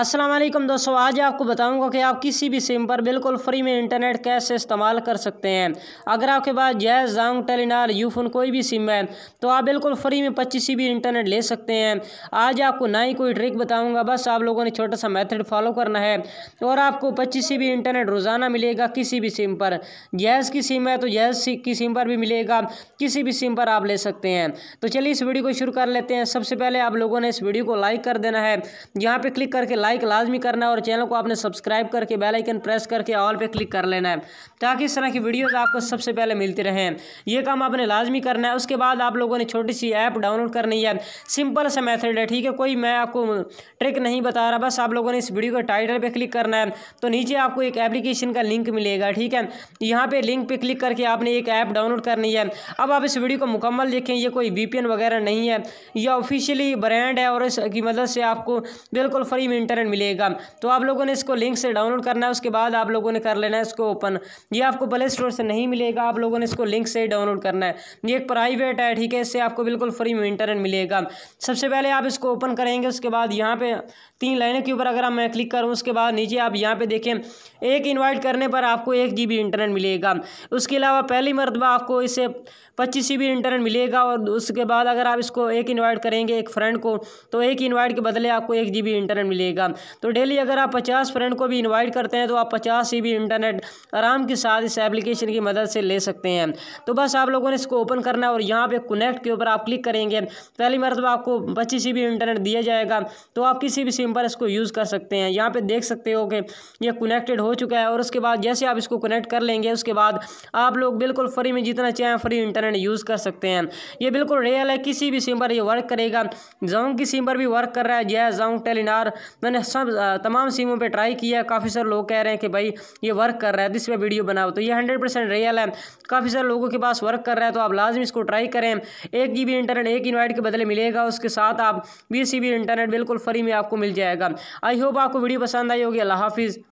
असलम दोस्तों आज आपको बताऊंगा कि आप किसी भी सिम पर बिल्कुल फ्री में इंटरनेट कैसे इस्तेमाल कर सकते हैं अगर आपके पास जैस जांग टेलीनार यूफोन कोई भी सिम है तो आप बिल्कुल फ्री में पच्चीस बी इंटरनेट ले सकते हैं आज आपको ना ही कोई ट्रिक बताऊंगा बस आप लोगों ने छोटा सा मेथड फॉलो करना है और आपको पच्चीस बी इंटरनेट रोज़ाना मिलेगा किसी भी सिम पर जैज की सिम है तो जैज की सिम पर भी मिलेगा किसी भी सिम पर आप ले सकते हैं तो चलिए इस वीडियो को शुरू कर लेते हैं सबसे पहले आप लोगों ने इस वीडियो को लाइक कर देना है यहाँ पर क्लिक करके लाइक लाजमी करना है और चैनल को आपने सब्सक्राइब करके बेल आइकन प्रेस करके ऑल पे क्लिक कर लेना है ताकि इस तरह की वीडियोज आपको सबसे पहले मिलती रहें यह काम आपने लाजमी करना है उसके बाद आप लोगों ने छोटी सी ऐप डाउनलोड करनी है सिंपल सा मैथड है ठीक है कोई मैं आपको ट्रिक नहीं बता रहा बस आप लोगों ने इस वीडियो के टाइटल पर क्लिक करना है तो नीचे आपको एक एप्लीकेशन का लिंक मिलेगा ठीक है यहाँ पर लिंक पर क्लिक करके आपने एक ऐप डाउनलोड करनी है अब आप इस वीडियो को मुकम्मल देखें ये कोई वी वगैरह नहीं है यह ऑफिशियली ब्रांड है और इसकी मदद से आपको बिल्कुल फ्री में रिटर्न मिलेगा तो आप लोगों ने इसको लिंक से डाउनलोड करना है उसके बाद आप लोगों ने कर लेना है इसको ओपन ये आपको प्ले स्टोर से नहीं मिलेगा आप लोगों ने इसको लिंक से डाउनलोड करना है ये एक प्राइवेट है ठीक है इससे आपको बिल्कुल फ्री में इंटरनेट मिलेगा सबसे पहले आप इसको ओपन करेंगे उसके बाद यहाँ पे तीन लाइनों के ऊपर अगर आप मैं क्लिक करूँ उसके बाद नीचे आप यहाँ पे देखें एक इन्वाइट करने पर आपको एक जी इंटरनेट मिलेगा उसके अलावा पहली मरतबा आपको इसे पच्चीस जी इंटरनेट मिलेगा और उसके बाद अगर आप इसको एक इन्वाइट करेंगे एक फ्रेंड को तो एक इन्वाइट के बदले आपको एक जी इंटरनेट मिलेगा जाएगा तो डेली अगर आप पचास फ्रेंड को भी इन्वाइट करते हैं तो आप पचास सी भी इंटरनेट आराम के साथ इस एप्लीकेशन की मदद से ले सकते हैं तो बस आप लोगों ने इसको ओपन करना है और यहाँ पर कनेक्ट के ऊपर आप क्लिक करेंगे पहली मरतबा आपको पच्चीस जी इंटरनेट दिया जाएगा तो आप किसी भी सिम पर इसको यूज़ कर सकते हैं यहाँ पर देख सकते हो कि यह कनेक्टेड हो चुका है और उसके बाद जैसे आप इसको कनेक्ट कर लेंगे उसके बाद आप लोग बिल्कुल फ्री में जितना चाहें फ्री इंटरनेट यूज़ कर सकते हैं ये बिल्कुल रियल है किसी भी सिम पर ये वर्क करेगा जाऊँ की सिम पर भी वर्क कर रहा है जय जाऊँ टेलीनार मैंने सब तमाम सिमों पे ट्राई किया काफ़ी सारे लोग कह रहे हैं कि भाई ये वर्क कर रहा है इस पर वीडियो बनाओ तो ये हंड्रेड परसेंट रियल है काफ़ी सारे लोगों के पास वर्क कर रहा है तो आप लाजमी इसको ट्राई करें एक जी इंटरनेट एक इन्वाइट के बदले मिलेगा उसके साथ आप बीस जी इंटरनेट बिल्कुल फ्री में आपको मिल जाएगा आई होप आपको वीडियो पसंद आई होगी अल्लाह हाफिज़